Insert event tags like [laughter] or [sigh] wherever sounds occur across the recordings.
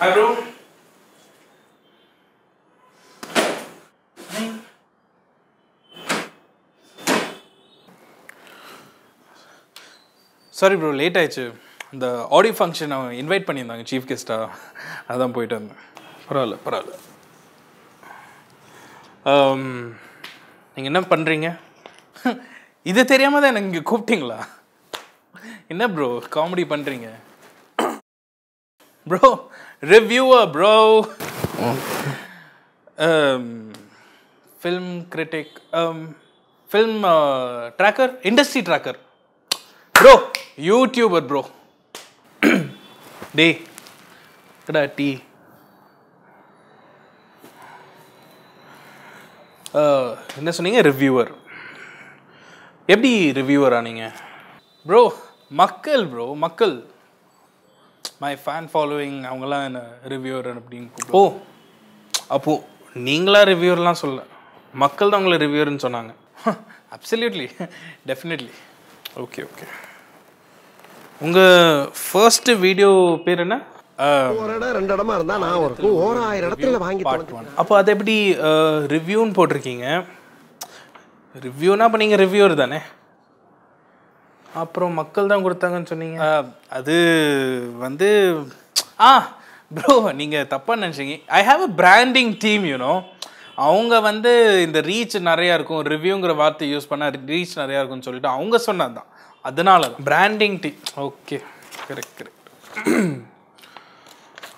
Hi bro sorry bro late ஆயிடுச்சு இந்த audio function அவங்க இன்வைட் பண்ணியிருந்தாங்க சீஃப் கெஸ்ட்டாக அதான் போயிட்டு வந்தேன் பரவாயில்ல பரவாயில்ல um, நீங்கள் என்ன பண்ணுறீங்க [laughs] இது தெரியாமல் தான் எனக்கு இங்கே கூப்பிட்டீங்களா என்ன ப்ரோ காமெடி பண்ணுறீங்க bro. Reviewer, bro. um, film critic. Um, film uh, tracker. Industry tracker. Bro. Youtuber bro டே கடா டீ என்ன சொன்னீங்க ரிவ்யூவர் எப்படி ரிவ்யூவர் ஆனீங்க ப்ரோ மக்கள் ப்ரோ மக்கள் மை ஃபேன் ஃபாலோவிங் அவங்களாம் என்ன ரிவ்யூவர் அப்படின்னு ஓ அப்போது நீங்களா ரிவ்யூர்லாம் சொல்ல மக்கள் தான் உங்களை ரிவ்யூர்னு சொன்னாங்க அப்சல்யூட்லி டெஃபினெட்லி ஓகே ஓகே உங்கள் ஃபர்ஸ்ட் வீடியோ பேர் என்ன ஒரு இடம் ரெண்டு இடமா இருந்தா நான் ஒரு ஒரு இடத்துல வாங்கி அப்போ அதை எப்படி ரிவ்யூன்னு போட்டிருக்கீங்க ரிவ்யூனா இப்போ நீங்கள் ரிவ்யூர் தானே அப்புறம் மக்கள் தான் கொடுத்தாங்கன்னு சொன்னீங்க அது வந்து ஆ ப்ரோ நீங்கள் தப்பாக நினச்சிங்க I have a branding team you know அவங்க வந்து இந்த ரீச் நிறையா இருக்கும் ரிவ்யூங்கிற வார்த்தை யூஸ் பண்ணால் ரீச் நிறையா இருக்கும்னு சொல்லிட்டு அவங்க சொன்னது தான் அதனால தான் branding team okay correct correct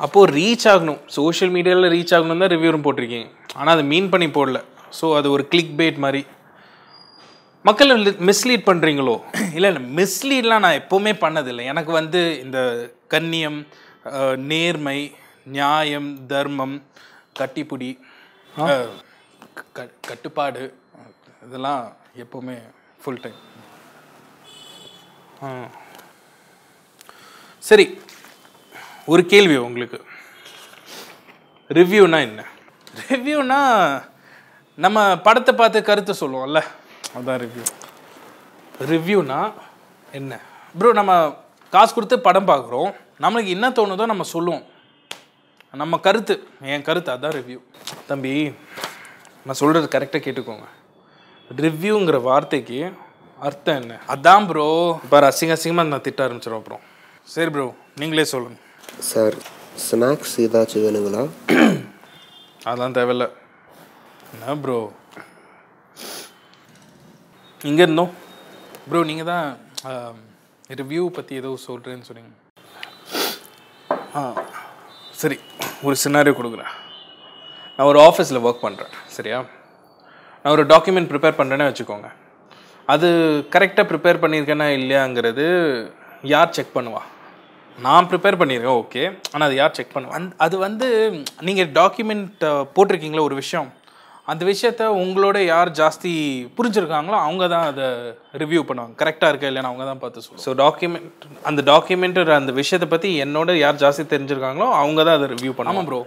அப்போது ரீச் ஆகணும் சோஷியல் மீடியாவில் ரீச் ஆகணும் தான் ரிவ்யூரும் போட்டிருக்கீங்க ஆனால் அது மீன் பண்ணி போடல ஸோ அது ஒரு கிளிக் பேட் மாதிரி மக்களை மிஸ்லீட் பண்ணுறீங்களோ இல்லை [clears throat] இல்லை மிஸ்லீட்லாம் நான் எப்போவுமே பண்ணதில்லை எனக்கு வந்து இந்த கண்ணியம் நேர்மை நியாயம் தர்மம் கட்டிப்புடி கட்டுப்பாடு இதெல்லாம் எப்போவுமே ஃபுல் டைம் சரி ஒரு கேள்வி உங்களுக்கு ரிவ்யூனா என்ன ரிவ்யூனா நம்ம படத்தை பார்த்து கருத்தை சொல்லுவோம்ல அதான் ரிவ்யூ ரிவ்யூனா என்ன ப்ரோ நம்ம காசு கொடுத்து படம் பார்க்குறோம் நம்மளுக்கு என்ன தோணுதோ நம்ம சொல்லுவோம் நம்ம கருத்து என் கருத்து அதான் ரிவ்யூ தம்பி நான் சொல்கிறது கரெக்டாக கேட்டுக்கோங்க ரிவ்யூங்கிற வார்த்தைக்கு அர்த்தம் என்ன அதான் ப்ரோ இப்போ அசிங்க அசிங்கமாக நான் திட்ட ஆரம்பிச்சிடும் அப்புறம் சரி ப்ரோ நீங்களே சொல்லுங்கள் சார் ஸ்நாக்ஸ் ஏதாச்சும் வேணுங்களா [clears throat] அதெல்லாம் தேவையில்லை என்ன ப்ரோ இங்கே இருந்தோம் ப்ரோ நீங்கள் தான் ரிவ்யூ பற்றி ஏதோ சொல்கிறேன்னு சொன்னீங்க ஆ சரி ஒரு சின்னாரியோ கொடுக்குறேன் நான் ஒரு ஆஃபீஸில் ஒர்க் பண்ணுறேன் சரியா நான் ஒரு டாக்குமெண்ட் ப்ரிப்பேர் பண்ணுறேன்னு வச்சுக்கோங்க அது கரெக்டாக ப்ரிப்பேர் பண்ணியிருக்கேன்னா இல்லையாங்கிறது யார் செக் பண்ணுவா நான் ப்ரிப்பேர் பண்ணியிருக்கேன் ஓகே ஆனால் அது யார் செக் பண்ணுவா அது வந்து நீங்கள் டாக்குமெண்ட் போட்டிருக்கீங்களா ஒரு விஷயம் அந்த விஷயத்த உங்களோட யார் ஜாஸ்தி புரிஞ்சுருக்காங்களோ அவங்க தான் அதை ரிவ்யூ பண்ணுவாங்க கரெக்டாக இருக்கா இல்லைன்னு அவங்க தான் பார்த்து ஸோ டாக்குமெண்ட் அந்த டாக்குமெண்ட்டு அந்த விஷயத்தை பற்றி என்னோட யார் ஜாஸ்தி தெரிஞ்சிருக்காங்களோ அவங்க தான் அதை ரிவ்யூ பண்ணாமல் ப்ரோ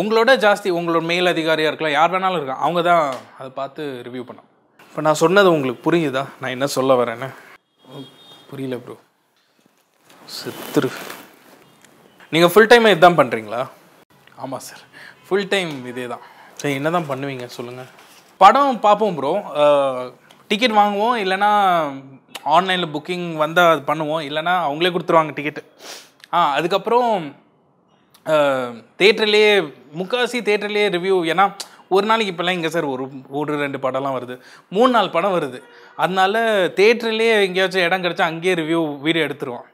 உங்களோட ஜாஸ்தி உங்களோட மேல் அதிகாரியாக இருக்கலாம் யார் வேணாலும் இருக்கா அவங்க தான் அதை பார்த்து ரிவ்யூ பண்ணோம் இப்போ நான் சொன்னது உங்களுக்கு புரியுதா நான் என்ன சொல்ல வரேன்னு புரியல ப்ரோ சித்திரு நீங்கள் ஃபுல் டைம் இதுதான் பண்ணுறீங்களா ஆமாம் சார் ஃபுல் டைம் இதே தான் சரி என்ன தான் பண்ணுவீங்க சொல்லுங்கள் படம் பார்ப்போம் ப்ரோ டிக்கெட் வாங்குவோம் இல்லைனா ஆன்லைனில் புக்கிங் வந்தால் அது பண்ணுவோம் இல்லைனா அவங்களே கொடுத்துருவாங்க டிக்கெட்டு ஆ அதுக்கப்புறம் தேட்டர்லேயே முக்கால்வாசி தேட்டர்லேயே ரிவ்யூ ஏன்னா ஒரு நாளைக்கு இப்போல்லாம் இங்கே சார் ஒரு ஒரு ரெண்டு படம்லாம் வருது மூணு நாள் படம் வருது அதனால தேட்டர்லேயே எங்கேயாச்சும் இடம் கிடச்சா அங்கேயே ரிவ்யூ வீடியோ எடுத்துருவோம்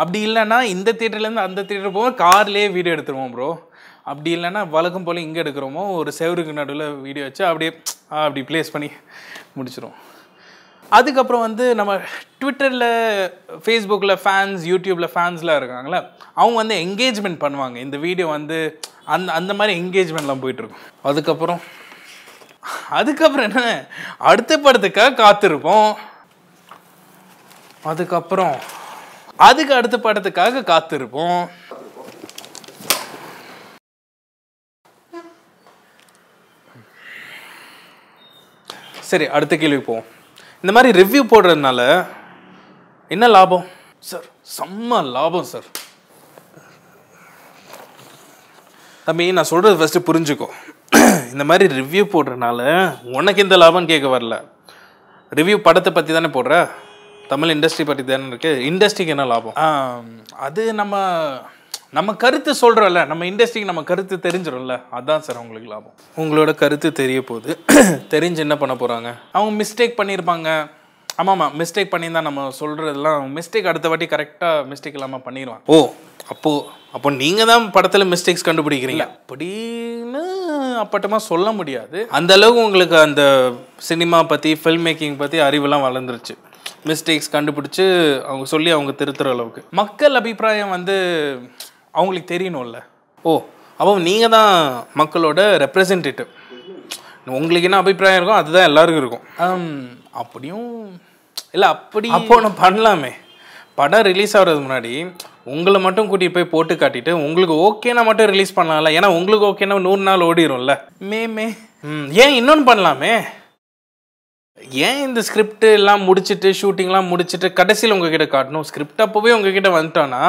அப்படி இல்லைன்னா இந்த தேட்டர்லேருந்து அந்த தேட்டர் போவோம் கார்லேயே வீடியோ எடுத்துருவோம் ப்ரோ அப்படி இல்லைன்னா வழக்கம் போல் இங்கே எடுக்கிறோமோ ஒரு செவருக்கு நடுவில் வீடியோ வச்சு அப்படியே அப்படி ப்ளேஸ் பண்ணி முடிச்சிடும் அதுக்கப்புறம் வந்து நம்ம ட்விட்டரில் ஃபேஸ்புக்கில் ஃபேன்ஸ் யூடியூப்பில் ஃபேன்ஸ்லாம் இருக்காங்களே அவங்க வந்து என்கேஜ்மெண்ட் பண்ணுவாங்க இந்த வீடியோ வந்து அந்த அந்த மாதிரி என்கேஜ்மெண்ட்லாம் போயிட்டுருக்கும் அதுக்கப்புறம் அதுக்கப்புறம் என்ன அடுத்த படத்துக்காக காத்திருப்போம் அதுக்கப்புறம் அதுக்கு அடுத்த படத்துக்காக காத்திருப்போம் சரி அடுத்த கேள்வி போவோம் இந்த மாதிரி ரிவ்யூ போடுறதுனால என்ன லாபம் சார் செம்ம லாபம் சார் தம்பி நான் சொல்கிறது ஃபஸ்ட்டு புரிஞ்சுக்கோ [clears throat] இந்த மாதிரி ரிவ்யூ போடுறதுனால உனக்கு இந்த லாபம்னு கேட்க வரல ரிவ்யூ படத்தை பற்றி தானே போடுற தமிழ் இண்டஸ்ட்ரி பற்றி தானே இருக்குது இண்டஸ்ட்ரிக்கு என்ன லாபம் அது நம்ம நம்ம கருத்து சொல்கிறோம்ல நம்ம இண்டஸ்ட்ரிக்கு நம்ம கருத்து தெரிஞ்சிடும்ல அதான் சார் அவங்களுக்கு லாபம் உங்களோட கருத்து தெரிய போகுது தெரிஞ்சு என்ன பண்ண போகிறாங்க அவங்க மிஸ்டேக் பண்ணியிருப்பாங்க ஆமாம்மா மிஸ்டேக் பண்ணியிருந்தா நம்ம சொல்கிறதெல்லாம் மிஸ்டேக் அடுத்த வாட்டி கரெக்டாக மிஸ்டேக் இல்லாமல் பண்ணிடுவான் ஓ அப்போது அப்போ நீங்கள் தான் படத்தில் மிஸ்டேக்ஸ் கண்டுபிடிக்கிறீங்க அப்படின்னு அப்பட்டமாக சொல்ல முடியாது அந்த அளவுக்கு உங்களுக்கு அந்த சினிமா பற்றி ஃபில்ம் மேக்கிங் பற்றி அறிவுலாம் வளர்ந்துருச்சு மிஸ்டேக்ஸ் கண்டுபிடிச்சி அவங்க சொல்லி அவங்க திருத்துற அளவுக்கு மக்கள் அபிப்பிராயம் வந்து அவங்களுக்கு தெரியணும்ல ஓ அப்போ நீங்கள் தான் மக்களோட ரெப்ரசன்டேட்டிவ் உங்களுக்கு என்ன அபிப்பிராயம் இருக்கோ அதுதான் எல்லாருக்கும் இருக்கும் அப்படியும் இல்லை அப்படி அப்போ ஒன்று பண்ணலாமே படம் ரிலீஸ் ஆகிறது முன்னாடி உங்களை மட்டும் கூட்டிகிட்டு போய் போட்டு காட்டிட்டு உங்களுக்கு ஓகேனா மட்டும் ரிலீஸ் பண்ணலாம்ல ஏன்னா உங்களுக்கு ஓகேனா நூறு நாள் ஓடிடும்ல மே மே ஏன் இன்னொன்று பண்ணலாமே ஏன் இந்த ஸ்கிரிப்ட் எல்லாம் முடிச்சுட்டு ஷூட்டிங்லாம் முடிச்சுட்டு கடைசியில் உங்ககிட்ட காட்டணும் ஸ்கிரிப்ட் அப்போவே உங்ககிட்ட வந்துட்டோன்னா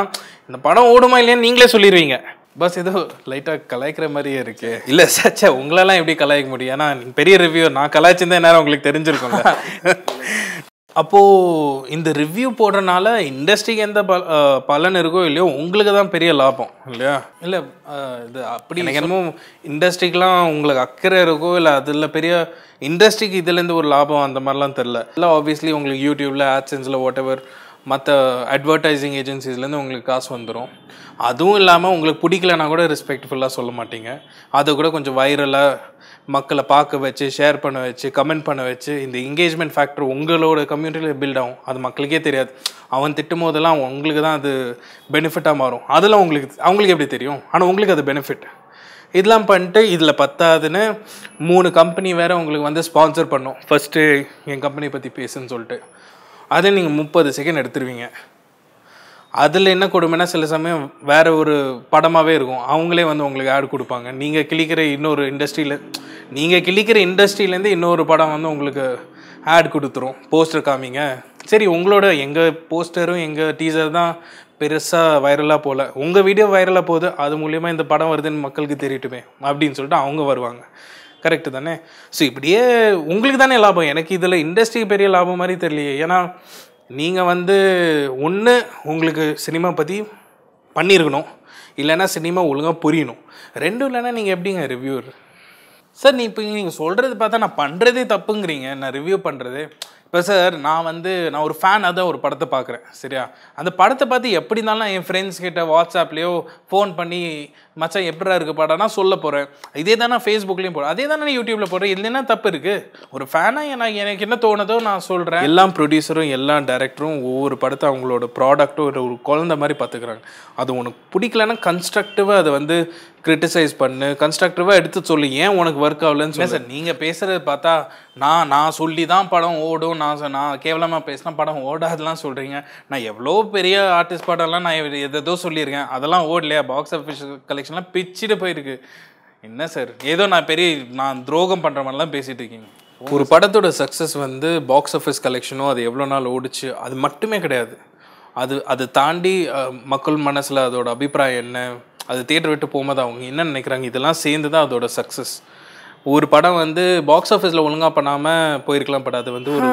இந்த படம் ஓடுமா இல்லையான்னு நீங்களே சொல்லிடுவீங்க பஸ் ஏதோ லைட்டாக கலாய்க்கிற மாதிரியே இருக்கு இல்லை சச்சா உங்களெல்லாம் எப்படி கலாய்க்க முடியும் ஏன்னா பெரிய ரிவ்யூ நான் கலாய்ச்சிருந்தேன் நேரம் உங்களுக்கு தெரிஞ்சிருக்கோம் [laughs] அப்போது இந்த ரிவ்யூ போடுறனால இண்டஸ்ட்ரிக்கு எந்த பல பலன் இருக்கோ இல்லையோ உங்களுக்கு தான் பெரிய லாபம் இல்லையா இல்லை இது அப்படி எனக்கு என்னமோ இண்டஸ்ட்ரிக்கெலாம் உங்களுக்கு அக்கறை இருக்கோ இல்லை அதில் பெரிய இண்டஸ்ட்ரிக்கு இதுலேருந்து ஒரு லாபம் அந்த மாதிரிலாம் தெரில இல்லை ஆப்வியஸ்லி உங்களுக்கு யூடியூப்பில் ஆட்சன்ஸில் வாட் எவர் மற்ற அட்வர்டைசிங் ஏஜென்சிஸ்லேருந்து உங்களுக்கு காசு வந்துடும் அதுவும் இல்லாமல் உங்களுக்கு பிடிக்கலனா கூட ரெஸ்பெக்ட்ஃபுல்லாக சொல்ல மாட்டீங்க அதை கூட கொஞ்சம் வைரலாக மக்களை பார்க்க வச்சு ஷேர் பண்ண வச்சு கமெண்ட் பண்ண வச்சு இந்த என்கேஜ்மெண்ட் ஃபேக்டர் உங்களோட கம்யூனிட்டியில் பில்ட் ஆகும் அது மக்களுக்கே தெரியாது அவன் திட்டும் போதெல்லாம் உங்களுக்கு தான் அது பெனிஃபிட்டாக மாறும் அதெல்லாம் உங்களுக்கு அவங்களுக்கு எப்படி தெரியும் ஆனால் உங்களுக்கு அது பெனிஃபிட் இதெல்லாம் பண்ணிட்டு இதில் பத்தாதுன்னு மூணு கம்பெனி வேறு உங்களுக்கு வந்து ஸ்பான்சர் பண்ணும் ஃபஸ்ட்டு என் கம்பெனியை பற்றி பேசுன்னு சொல்லிட்டு அதை நீங்கள் முப்பது செகண்ட் எடுத்துருவீங்க அதில் என்ன கொடுமைனா சில சமயம் வேறு ஒரு படமாகவே இருக்கும் அவங்களே வந்து உங்களுக்கு ஆட் கொடுப்பாங்க நீங்கள் கிளிக்கிற இன்னொரு இண்டஸ்ட்ரியில் நீங்கள் கிளிக்கிற இண்டஸ்ட்ரியிலேருந்து இன்னொரு படம் வந்து உங்களுக்கு ஆட் கொடுத்துரும் போஸ்டர் காமிங்க சரி உங்களோட எங்கள் போஸ்டரும் எங்கள் டீசர் தான் பெருசாக வைரலாக போகல உங்கள் வீடியோ வைரலாக போகுது அது மூலிமா இந்த படம் வருதுன்னு மக்களுக்கு தெரியட்டுமே அப்படின்னு சொல்லிட்டு அவங்க வருவாங்க கரெக்டு தானே ஸோ இப்படியே உங்களுக்கு தானே லாபம் எனக்கு இதில் இண்டஸ்ட்ரி பெரிய லாபம் மாதிரி தெரியலையே ஏன்னா நீங்கள் வந்து ஒன்று உங்களுக்கு சினிமா பற்றி பண்ணியிருக்கணும் இல்லைன்னா சினிமா ஒழுங்காக புரியணும் ரெண்டும் இல்லைன்னா நீங்கள் எப்படிங்க ரிவ்யூர் சார் நீ இப்போ நீங்கள் சொல்கிறது பார்த்தா நான் பண்ணுறதே தப்புங்கிறீங்க நான் ரிவ்யூ பண்ணுறது இப்போ சார் நான் வந்து நான் ஒரு ஃபேனாக தான் ஒரு படத்தை பார்க்குறேன் சரியா அந்த படத்தை பார்த்து எப்படி இருந்தாலும் என் ஃப்ரெண்ட்ஸ் கிட்ட வாட்ஸ்அப்லேயோ ஃபோன் பண்ணி மச்சான் எப்படிடா இருக்குது படம்னா சொல்ல போகிறேன் இதே தான் நான் ஃபேஸ்புக்லேயும் போடுறேன் அதே தானே நான் யூடியூப்பில் போகிறேன் இதில் என்ன தப்பு இருக்குது ஒரு ஃபேனாக நான் எனக்கு என்ன தோணுதோ நான் சொல்கிறேன் எல்லா ப்ரொடியூசரும் எல்லா டேரக்டரும் ஒவ்வொரு படத்தை அவங்களோட ப்ராடக்ட்டும் ஒரு குழந்த மாதிரி பார்த்துக்கிறாங்க அது உனக்கு பிடிக்கலன்னா கன்ஸ்ட்ரக்டிவாக அதை வந்து கிரிட்டிசைஸ் பண்ணு கன்ஸ்ட்ரக்டிவாக எடுத்து சொல்லி ஏன் உனக்கு ஒர்க் ஆகலன்னு சார் நீங்கள் பேசுகிறது பார்த்தா நான் நான் சொல்லி தான் படம் ஓடும் நான் நான் கேவலமாக பேசினா படம் ஓடாதுலாம் சொல்கிறீங்க நான் எவ்வளோ பெரிய ஆர்டிஸ்ட் படம்லாம் நான் எதோ சொல்லியிருக்கேன் அதெல்லாம் ஓடலையா பாக்ஸ் ஆஃபீஸ் கலெக்ஷன்லாம் பிச்சுட்டு போயிருக்கு என்ன சார் ஏதோ நான் பெரிய நான் துரோகம் பண்ணுற மாதிரிலாம் பேசிகிட்டு இருக்கீங்க ஒரு படத்தோட சக்ஸஸ் வந்து பாக்ஸ் ஆஃபீஸ் கலெக்ஷனோ அது எவ்வளோ நாள் ஓடிச்சு அது மட்டுமே கிடையாது அது அது தாண்டி மக்கள் மனசில் அதோட அபிப்பிராயம் என்ன அது தேட்டர் விட்டு போகும்போது அவங்க என்ன நினைக்கிறாங்க இதெல்லாம் சேர்ந்து தான் அதோட சக்ஸஸ் ஒரு படம் வந்து பாக்ஸ் ஆஃபீஸில் ஒழுங்காக பண்ணாமல் போயிருக்கலாம் பட் அது வந்து ஒரு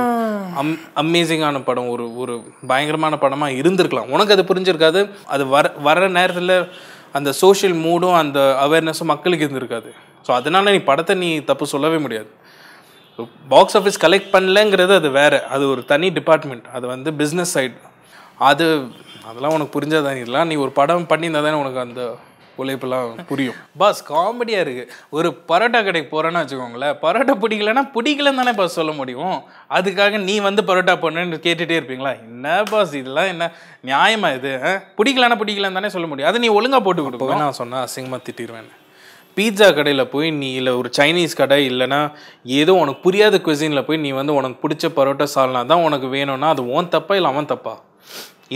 அம் அமேசிங்கான படம் ஒரு ஒரு பயங்கரமான படமாக இருந்திருக்கலாம் உனக்கு அது புரிஞ்சிருக்காது அது வர வர நேரத்தில் அந்த சோஷியல் மூடும் அந்த அவேர்னஸும் மக்களுக்கு இருந்திருக்காது ஸோ அதனால் நீ படத்தை நீ தப்பு சொல்லவே முடியாது பாக்ஸ் ஆஃபீஸ் கலெக்ட் பண்ணலங்கிறது அது வேறு அது ஒரு தனி டிபார்ட்மெண்ட் அது வந்து பிஸ்னஸ் சைட் அது அதெல்லாம் உனக்கு புரிஞ்சாதான் இதெல்லாம் நீ ஒரு படம் பண்ணியிருந்தா தானே உனக்கு அந்த உழைப்பெல்லாம் புரியும் பாஸ் காமெடியாக இருக்குது ஒரு பரோட்டா கடைக்கு போகிறேன்னு வச்சுக்கோங்களேன் பரோட்டா பிடிக்கலன்னா பிடிக்கலன்னு தானே பாஸ் சொல்ல முடியும் அதுக்காக நீ வந்து பரோட்டா பண்ணுன்னு கேட்டுகிட்டே இருப்பீங்களா என்ன பாஸ் இதெல்லாம் என்ன நியாயமா இது பிடிக்கலன்னா பிடிக்கலன்னு தானே சொல்ல முடியும் அதை நீ ஒழுங்காக போட்டு கொடுப்போம் நான் சொன்னால் அசிங்கமாக திட்டிடுவேன் பீட்சா கடையில் போய் நீ இல்லை ஒரு சைனீஸ் கடை இல்லைனா ஏதோ உனக்கு புரியாத குசினில் போய் நீ வந்து உனக்கு பிடிச்ச பரோட்டா சால்னா தான் உனக்கு வேணும்னா அது ஓன் தப்பா இல்லை அவன் தப்பா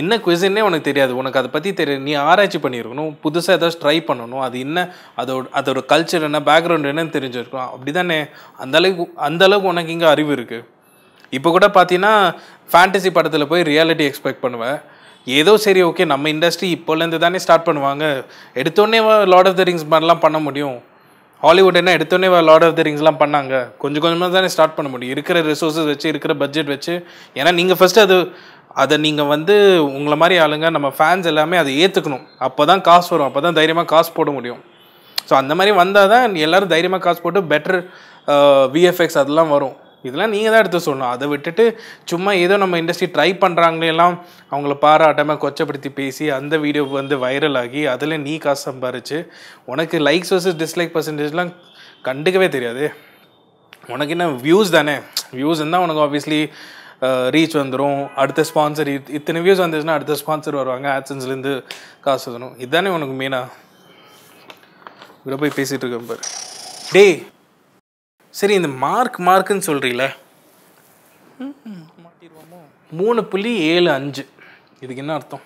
என்ன குவிசின்னே உனக்கு தெரியாது உனக்கு அதை பற்றி தெரியும் நீ ஆராய்ச்சி பண்ணியிருக்கணும் புதுசாக ஏதாவது ட்ரை பண்ணணும் அது என்ன அதோட அதோட கல்ச்சர் என்ன பேக்ரவுண்ட் என்னன்னு தெரிஞ்சிருக்கணும் அப்படி தானே அந்தளவுக்கு அந்தளவுக்கு உனக்கு இங்கே அறிவு இருக்குது இப்போ கூட பார்த்தீங்கன்னா ஃபேண்டசி படத்தில் போய் ரியாலிட்டி எக்ஸ்பெக்ட் பண்ணுவேன் ஏதோ சரி ஓகே நம்ம இண்டஸ்ட்ரி இப்போலேருந்து தானே ஸ்டார்ட் பண்ணுவாங்க எடுத்தோடனே லார்ட் ஆஃப் த ரிங்ஸ் மாதிரிலாம் பண்ண முடியும் ஹாலிவுட் என்ன எடுத்தோடனே லார்ட் ஆஃப் த ரிங்ஸ்லாம் பண்ணாங்க கொஞ்சம் கொஞ்சமாக தானே ஸ்டார்ட் பண்ண முடியும் இருக்கிற ரிசோர்ஸஸ் வச்சு இருக்கிற பட்ஜெட் வச்சு ஏன்னா நீங்கள் ஃபஸ்ட்டு அது அதை நீங்கள் வந்து உங்களை மாதிரி ஆளுங்க நம்ம ஃபேன்ஸ் எல்லாமே அதை ஏற்றுக்கணும் அப்போ தான் காசு வரும் அப்போ தான் தைரியமாக காசு போட முடியும் ஸோ அந்த மாதிரி வந்தால் தான் எல்லோரும் தைரியமாக காசு போட்டு பெட்டர் விஎஃப்எக்ஸ் அதெல்லாம் வரும் இதெல்லாம் நீங்கள் தான் எடுத்து சொல்லணும் அதை விட்டுட்டு சும்மா ஏதோ நம்ம இண்டஸ்ட்ரி ட்ரை பண்ணுறாங்களே எல்லாம் அவங்கள பாராட்டமாக கொச்சப்படுத்தி பேசி அந்த வீடியோ வந்து வைரல் ஆகி அதில் நீ காசு சம்பாரிச்சு உனக்கு லைக்ஸ் வர்சஸ் டிஸ்லைக் பர்சன்டேஜ்லாம் கண்டுக்கவே தெரியாது உனக்கு என்ன வியூஸ் தானே வியூஸ் இருந்தால் உனக்கு ஆப்வியஸ்லி ரீச் வந்துடும் அடுத்த ஸ்பான்சர் இத்தனை வியூஸ் வந்துச்சுன்னா அடுத்த ஸ்பான்சர் வருவாங்க ஆட்சன்ஸ்லேருந்து காசு வந்துடும் இதுதானே உனக்கு மெயினாக இவரை போய் பேசிகிட்டு இருக்கேன் பாரு டே சரி இந்த மார்க் மார்க்குன்னு சொல்கிறீல மூணு புள்ளி ஏழு அஞ்சு இதுக்கு என்ன அர்த்தம்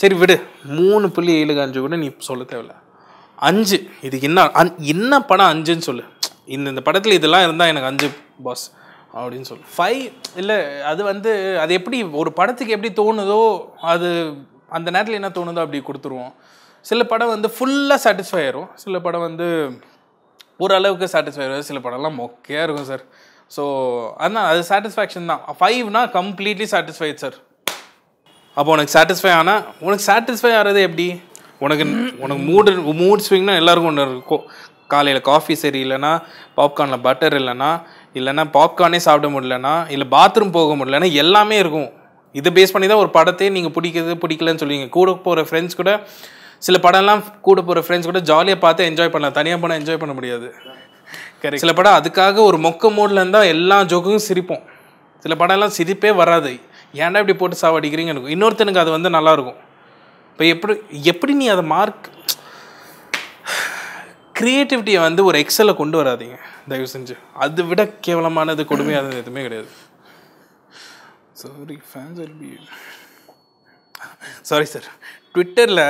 சரி விடு மூணு புள்ளி ஏழு அஞ்சு கூட நீ சொல்ல தேவையில்ல அஞ்சு இதுக்கு என்ன அன் என்ன படம் அஞ்சுன்னு சொல்லு இந்த இந்த படத்தில் இதெல்லாம் இருந்தால் எனக்கு அஞ்சு பாஸ் அப்படின்னு சொல்லு ஃபைவ் இல்லை அது வந்து அது எப்படி ஒரு படத்துக்கு எப்படி தோணுதோ அது அந்த நேரத்தில் என்ன தோணுதோ அப்படி கொடுத்துருவோம் சில படம் வந்து ஃபுல்லாக சாட்டிஸ்ஃபை ஆயிரும் சில படம் வந்து ஓரளவுக்கு சாட்டிஸ்ஃபை ஆயிரும் சில படம்லாம் மொக்கையாக இருக்கும் சார் ஸோ அதான் அது சாட்டிஸ்ஃபேக்ஷன் தான் ஃபைவ்னா கம்ப்ளீட்லி சாட்டிஸ்ஃபைட் சார் அப்போ உனக்கு சாட்டிஸ்ஃபை ஆனால் உனக்கு சாட்டிஸ்ஃபை ஆகிறது எப்படி உனக்கு உனக்கு மூடு மூட் ஸ்விங்னா எல்லாருக்கும் ஒன்று இருக்கும் காலையில் காஃபி சரி இல்லைன்னா பாப்கார்னில் பட்டர் இல்லைன்னா இல்லைன்னா பாப்கார்னே சாப்பிட முடியலன்னா இல்லை பாத்ரூம் போக முடியலன்னா எல்லாமே இருக்கும் இதை பேஸ் பண்ணி தான் ஒரு படத்தையே நீங்கள் பிடிக்கிறது பிடிக்கலன்னு சொல்லுவீங்க கூட போகிற ஃப்ரெண்ட்ஸ் கூட சில படம்லாம் கூட போகிற ஃப்ரெண்ட்ஸ் கூட ஜாலியாக பார்த்து என்ஜாய் பண்ணலாம் தனியாக போனால் என்ஜாய் பண்ண முடியாது சில படம் அதுக்காக ஒரு மொக்க மூடில் இருந்தால் எல்லா ஜோக்கும் சிரிப்போம் சில படம்லாம் சிரிப்பே வராது ஏன்டா இப்படி போட்டு சாவடிக்கிறீங்க எனக்கு இன்னொருத்தனுக்கு அது வந்து நல்லாயிருக்கும் இப்போ எப்படி எப்படி நீ அதை மார்க் க்ரியேட்டிவிட்டியை வந்து ஒரு எக்ஸலில் கொண்டு வராதிங்க தயவு செஞ்சு அதை விட கேவலமானது கொடுமையானது [clears throat] எதுவுமே கிடையாது சாரி ஃபேன்ஸ் பி சாரி சார் ட்விட்டரில்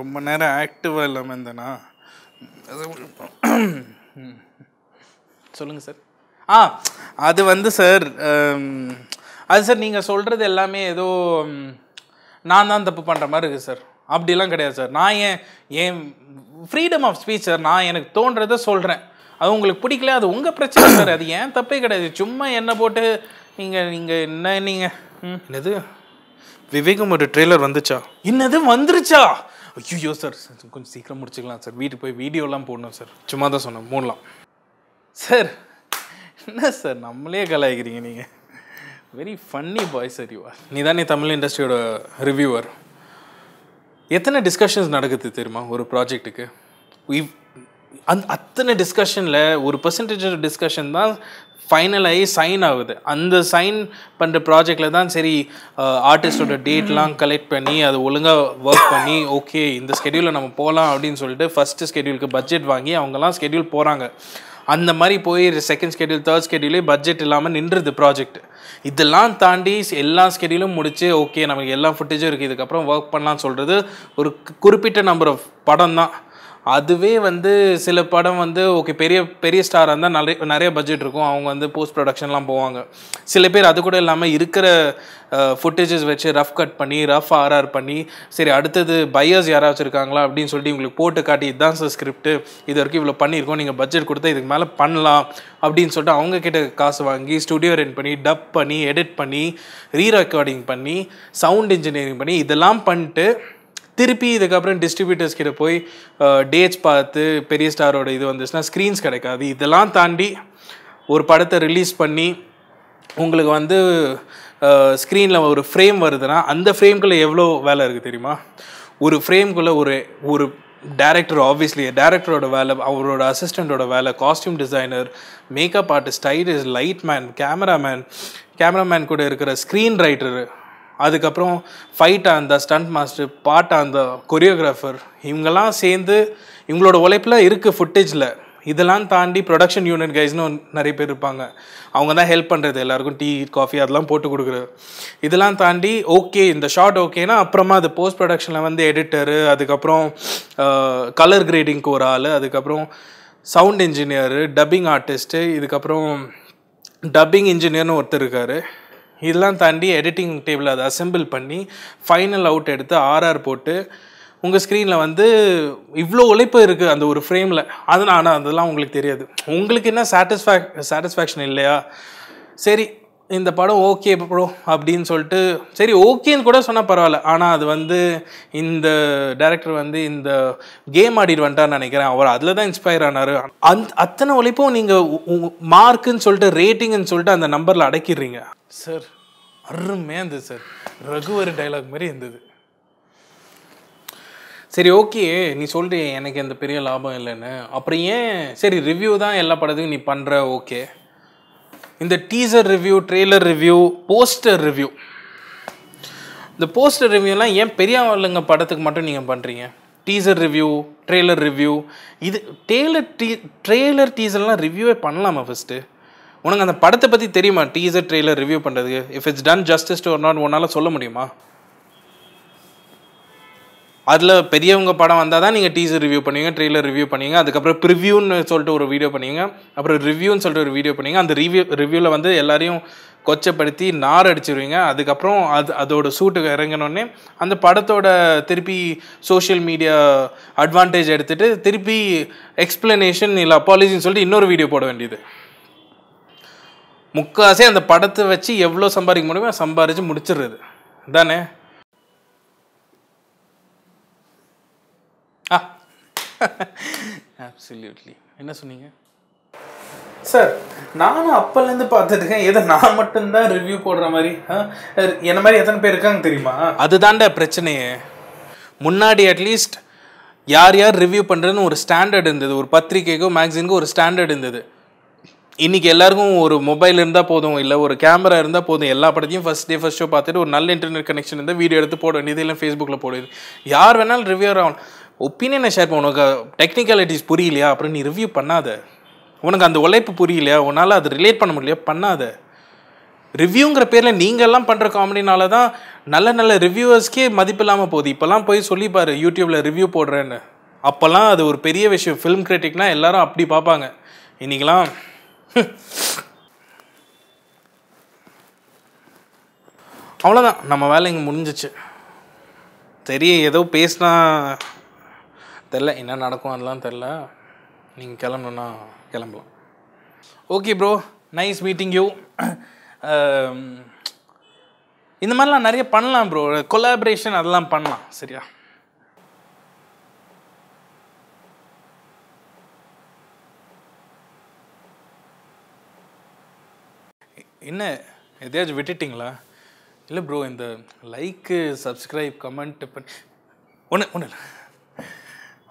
ரொம்ப நேரம் ஆக்டிவாக இல்லாமல் இருந்தேன்னா [clears throat] சொல்லுங்கள் சார் ஆ அது வந்து சார் அது சார் நீங்கள் சொல்கிறது எல்லாமே ஏதோ நான் தான் தப்பு பண்ணுற மாதிரி இருக்குது சார் அப்படிலாம் கிடையாது சார் நான் ஏன் என் ஃப்ரீடம் ஆஃப் ஸ்பீச் சார் நான் எனக்கு தோன்றதை சொல்கிறேன் அது உங்களுக்கு பிடிக்கல அது உங்கள் பிரச்சனை சார் அது ஏன் தப்பே கிடையாது சும்மா என்ன போட்டு நீங்கள் நீங்கள் என்ன நீங்கள் என்னது விவேகம் ஒரு ட்ரெய்லர் வந்துச்சா என்னது வந்துருச்சா ஐயோ சார் கொஞ்சம் சீக்கிரம் முடிச்சுக்கலாம் சார் வீட்டுக்கு போய் வீடியோலாம் போடணும் சார் சும்மா தான் சொன்னேன் மூடலாம் சார் என்ன சார் நம்மளே கலாய்க்கிறீங்க நீங்கள் very funny boy sir you நீ தானே தமிழ் இண்டஸ்ட்ரியோட ரிவ்யூவர் எத்தனை டிஸ்கஷன்ஸ் நடக்குது தெரியுமா ஒரு ப்ராஜெக்ட்டுக்கு அந் அத்தனை டிஸ்கஷனில் ஒரு பர்சன்டேஜ் ஆஃப் டிஸ்கஷன் தான் ஃபைனலாகி சைன் ஆகுது அந்த சைன் பண்ணுற ப்ராஜெக்டில் தான் சரி ஆர்டிஸ்டோட டேட்லாம் கலெக்ட் பண்ணி அது ஒழுங்காக ஒர்க் பண்ணி ஓகே இந்த ஸ்கெடியூலில் நம்ம போகலாம் அப்படின்னு சொல்லிட்டு ஃபஸ்ட்டு ஸ்கெடியூலுக்கு பட்ஜெட் வாங்கி அவங்கலாம் ஸ்கெடியூல் போகிறாங்க அந்த மாதிரி போய் செகண்ட் ஸ்கெடியூல் தேர்ட் ஸ்கெடியூலே பட்ஜெட் இல்லாமல் நின்றுது ப்ராஜெக்ட் இதெல்லாம் தாண்டி எல்லா ஸ்கெடியூலும் முடித்து ஓகே நமக்கு எல்லா ஃபுட்டேஜும் இருக்குது இதுக்கப்புறம் ஒர்க் பண்ணலாம்னு சொல்கிறது ஒரு குறிப்பிட்ட நம்பர் ஆஃப் படம் தான் அதுவே வந்து சில படம் வந்து ஓகே பெரிய பெரிய ஸ்டாராக இருந்தால் நிறைய நிறைய பட்ஜெட் இருக்கும் அவங்க வந்து போஸ்ட் ப்ரொடக்ஷன்லாம் போவாங்க சில பேர் அது கூட இல்லாமல் இருக்கிற ஃபுட்டேஜஸ் வச்சு ரஃப் கட் பண்ணி ரஃப் ஆர்ஆர் பண்ணி சரி அடுத்தது பையர்ஸ் யாராச்சும் இருக்காங்களா அப்படின்னு சொல்லிட்டு உங்களுக்கு போட்டு காட்டி இதுதான் சார் ஸ்கிரிப்ட் இது வரைக்கும் இவ்வளோ பண்ணியிருக்கோம் நீங்கள் பட்ஜெட் கொடுத்தா இதுக்கு மேலே பண்ணலாம் அப்படின்னு சொல்லிட்டு அவங்கக்கிட்ட காசு வாங்கி ஸ்டுடியோ ரெண்ட் பண்ணி டப் பண்ணி எடிட் பண்ணி ரீ ரெக்கார்டிங் பண்ணி சவுண்ட் இன்ஜினியரிங் பண்ணி இதெல்லாம் பண்ணிட்டு திருப்பி இதுக்கப்புறம் டிஸ்ட்ரிபியூட்டர்ஸ் கிட்ட போய் டேட்ஸ் பார்த்து பெரிய ஸ்டாரோட இது வந்துச்சுன்னா ஸ்க்ரீன்ஸ் கிடைக்காது இதெல்லாம் தாண்டி ஒரு படத்தை ரிலீஸ் பண்ணி உங்களுக்கு வந்து ஸ்க்ரீனில் ஒரு ஃப்ரேம் வருதுன்னா அந்த ஃப்ரேம்குள்ளே எவ்வளோ வேலை இருக்குது தெரியுமா ஒரு ஃப்ரேம்குள்ளே ஒரு ஒரு டேரக்டர் ஆப்வியஸ்லி டேரக்டரோட வேலை அவரோட அசிஸ்டண்ட்டோட வேலை costume designer makeup artist stylist light man cameraman cameraman கூட இருக்கிற ஸ்க்ரீன் ரைட்டரு அதுக்கப்புறம் ஃபைட்டாக அந்த ஸ்டண்ட் மாஸ்டர் பாட்டாக அந்த கொரியோகிராஃபர் இவங்கெல்லாம் சேர்ந்து இவங்களோட உழைப்பில் இருக்குது ஃபுட்டேஜில் இதெல்லாம் தாண்டி ப்ரொடக்ஷன் யூனிட் கைஸ்னு நிறைய பேர் இருப்பாங்க அவங்க தான் ஹெல்ப் பண்ணுறது எல்லாருக்கும் டீ காஃபி அதெல்லாம் போட்டு கொடுக்குறது இதெல்லாம் தாண்டி ஓகே இந்த ஷார்ட் ஓகேனா அப்புறமா அது போஸ்ட் ப்ரொடக்ஷனில் வந்து எடிட்டரு அதுக்கப்புறம் கலர் கிரேடிங்க்கு ஒரு ஆள் அதுக்கப்புறம் சவுண்ட் இன்ஜினியரு டப்பிங் ஆர்டிஸ்ட்டு இதுக்கப்புறம் டப்பிங் இன்ஜினியர்னு ஒருத்தர் இருக்கார் இதெல்லாம் தாண்டி எடிட்டிங் டேபிள் அதை அசம்பிள் பண்ணி ஃபைனல் அவுட் எடுத்து ஆர்ஆர் போட்டு உங்கள் ஸ்க்ரீனில் வந்து இவ்வளோ உழைப்பு இருக்குது அந்த ஒரு ஃப்ரேமில் அதனால் ஆனால் அதெல்லாம் உங்களுக்கு தெரியாது உங்களுக்கு என்ன சாட்டிஸ்ஃபேக் சாட்டிஸ்ஃபேக்ஷன் இல்லையா சரி இந்த படம் ஓகே ப்ரோ அப்படின்னு சொல்லிட்டு சரி ஓகேன்னு கூட சொன்னால் பரவாயில்ல ஆனால் அது வந்து இந்த டேரக்டர் வந்து இந்த கேம் ஆடிட்டு வந்துட்டார்னு நினைக்கிறேன் அவர் அதில் தான் இன்ஸ்பயர் ஆனார் அந் அத்தனை உழைப்பும் நீங்கள் மார்க்குன்னு சொல்லிட்டு ரேட்டிங்னு சொல்லிட்டு அந்த நம்பரில் அடக்கிடுறீங்க சார் அருமையாக இருந்தது சார் ரகுவர் டைலாக் மாதிரி இருந்தது சரி ஓகே நீ சொல்கிறி எனக்கு எந்த பெரிய லாபம் இல்லைன்னு அப்புறம் ஏன் சரி ரிவ்யூ தான் எல்லா படத்துக்கும் நீ பண்ணுற ஓகே இந்த teaser review trailer review poster review இந்த போஸ்டர் ரிவ்யூலாம் ஏன் பெரிய ஆளுங்க படத்துக்கு மட்டும் நீங்கள் பண்ணுறீங்க டீசர் ரிவ்யூ ட்ரெய்லர் ரிவ்யூ இது டெய்லர் டீ ட்ரெய்லர் டீசர்லாம் ரிவ்யூவே பண்ணலாமா ஃபஸ்ட்டு உனக்கு அந்த படத்தை பற்றி தெரியுமா டீசர் ட்ரெய்லர் ரிவ்யூ பண்ணுறதுக்கு இஃப் இட்ஸ் டன் ஜஸ்டிஸ் ஒரு நாட் ஒன்னால் சொல்ல முடியுமா அதில் பெரியவங்க படம் வந்தால் தான் நீங்கள் டீசர் ரிவ்யூ பண்ணுவீங்க ட்ரெய்லர் ரிவ்யூ பண்ணுவீங்க அதுக்கப்புறம் ப்ரிவ்யூன்னு சொல்லிட்டு ஒரு வீடியோ பண்ணுவீங்க அப்புறம் ரிவ்யூன்னு சொல்லிட்டு ஒரு வீடியோ பண்ணுவீங்க அந்த ரிவ்யூ ரிவ்யூவில் வந்து எல்லாரையும் கொச்சப்படுத்தி நார் அடிச்சிருவீங்க அதுக்கப்புறம் அது அதோட சூட்டுக்கு இறங்கினோடனே அந்த படத்தோட திருப்பி சோஷியல் மீடியா அட்வான்டேஜ் எடுத்துகிட்டு திருப்பி எக்ஸ்ப்ளனேஷன் இல்லை அப்பாலஜின்னு சொல்லிட்டு இன்னொரு வீடியோ போட வேண்டியது முக்காசே அந்த படத்தை வச்சு எவ்வளோ சம்பாதிக்க முடியுமோ சம்பாரித்து முடிச்சிடுறது தானே அப்சல்யூட்லி என்ன சொன்னீங்க சார் நானும் அப்போலேருந்து பார்த்துருக்கேன் எதை நான் மட்டும்தான் ரிவ்யூ போடுற மாதிரி என்ன மாதிரி எத்தனை பேர் இருக்காங்க தெரியுமா அதுதான்டா பிரச்சனையே முன்னாடி அட்லீஸ்ட் யார் யார் ரிவ்யூ பண்ணுறதுன்னு ஒரு ஸ்டாண்டர்ட் இருந்தது ஒரு பத்திரிகைக்கோ மேக்சின்க்கோ ஒரு ஸ்டாண்டர்ட் இருந்தது இன்றைக்கி எல்லாருக்கும் ஒரு மொபைல் இருந்தால் போதும் இல்லை ஒரு கேமரா இருந்தால் போதும் எல்லா படத்தையும் ஃபஸ்ட் டே ஃபஸ்ட் ஷோ பார்த்துட்டு ஒரு நல்ல இன்டர்நெட் கனெக்ஷன் இருந்தால் வீடியோ எடுத்து போட வேண்டியது இல்லை ஃபேஸ்புக்கில் போடுது யார் வேணாலும் ரிவ்யூ ஆகணும் ஒப்பீனியனை ஷேர் பண்ண உனக்கு டெக்னிக்காலிட்டிஸ் புரியலையா அப்புறம் நீ ரிவ்யூ பண்ணாத உனக்கு அந்த உழைப்பு புரியலையா உன்னால் அது ரிலேட் பண்ண முடியலையா பண்ணாத ரிவ்யூங்கிற பேரில் நீங்கள்லாம் பண்ணுற காமெடினால தான் நல்ல நல்ல ரிவ்யூவர்ஸ்க்கே மதிப்பு இல்லாமல் போகுது இப்போல்லாம் போய் சொல்லிப்பார் யூடியூப்பில் ரிவ்யூ போடுறேன்னு அப்போல்லாம் அது ஒரு பெரிய விஷயம் ஃபிலிம் கிரிட்டிக்னால் எல்லாரும் அப்படி பார்ப்பாங்க இன்றைக்கெலாம் அவ்வளோதான் நம்ம வேலை இங்கே முடிஞ்சிச்சு சரி ஏதோ பேசினா தெரில என்ன நடக்கும் அதெல்லாம் தெரில நீங்கள் கிளம்பணுன்னா கிளம்பலாம் okay bro nice meeting you இந்த மாதிரிலாம் நிறைய பண்ணலாம் ப்ரோ கொலாபரேஷன் அதெல்லாம் பண்ணலாம் சரியா என்ன எதையாச்சும் விட்டுட்டிங்களா இல்லை ப்ரோ இந்த லைக்கு சப்ஸ்கிரைப் கமெண்ட் பண்ணி ஒன்று ஒன்று இல்லை